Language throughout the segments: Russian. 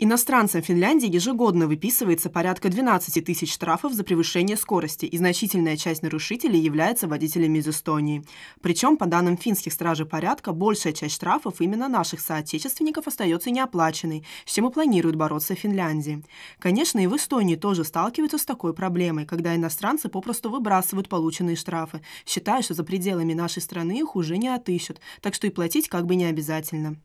Иностранцам Финляндии ежегодно выписывается порядка 12 тысяч штрафов за превышение скорости, и значительная часть нарушителей является водителями из Эстонии. Причем, по данным финских стражей порядка, большая часть штрафов именно наших соотечественников остается неоплаченной, с чем и планируют бороться в Финляндии. Конечно, и в Эстонии тоже сталкиваются с такой проблемой, когда иностранцы попросту выбрасывают полученные штрафы, считая, что за пределами нашей страны их уже не отыщут, так что и платить как бы не обязательно.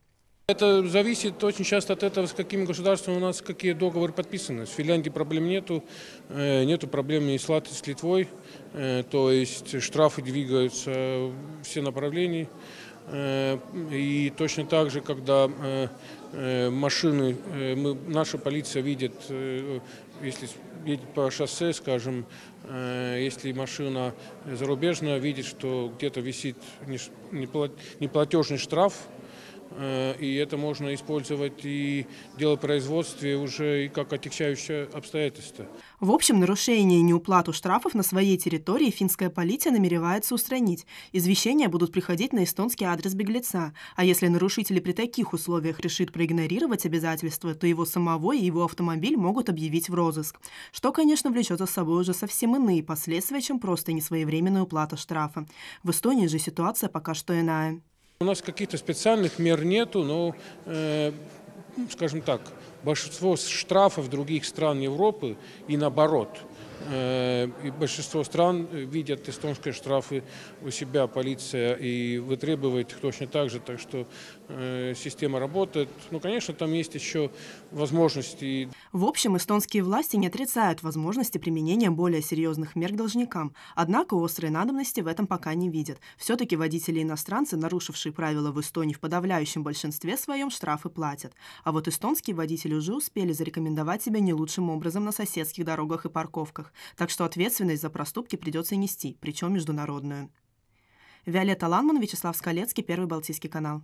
Это зависит очень часто от этого, с какими государствами у нас какие договоры подписаны. С Финляндией проблем нету, э, нету проблем ни с Латвией, с Литвой. Э, то есть штрафы двигаются все направления. Э, и точно так же, когда машины, мы, наша полиция видит, если едет по шоссе, скажем, если машина зарубежная видит, что где-то висит неплатежный штраф, Э, и это можно использовать и дело производства уже и как отягчающее обстоятельство. В общем, нарушение и неуплату штрафов на своей территории финская полиция намеревается устранить. Извещения будут приходить на эстонский адрес беглеца, а если нарушители при таких условиях решит проигнорировать обязательства, то его самого и его автомобиль могут объявить в розыск, что, конечно, влечет за собой уже совсем иные последствия, чем просто несвоевременная уплата штрафа. В Эстонии же ситуация пока что иная. У нас каких-то специальных мер нету, но, э, ну, скажем так, большинство штрафов других стран Европы и наоборот – Э, и большинство стран видят эстонские штрафы у себя, полиция, и вытребывает их точно так же. Так что э, система работает. Ну, конечно, там есть еще возможности. В общем, эстонские власти не отрицают возможности применения более серьезных мер к должникам. Однако острой надобности в этом пока не видят. Все-таки водители-иностранцы, нарушившие правила в Эстонии в подавляющем большинстве своем, штрафы платят. А вот эстонские водители уже успели зарекомендовать себя не лучшим образом на соседских дорогах и парковках так что ответственность за проступки придется нести, причем международную. Виолетта Ланман, Вячеслав Скалецкий, Первый Балтийский канал.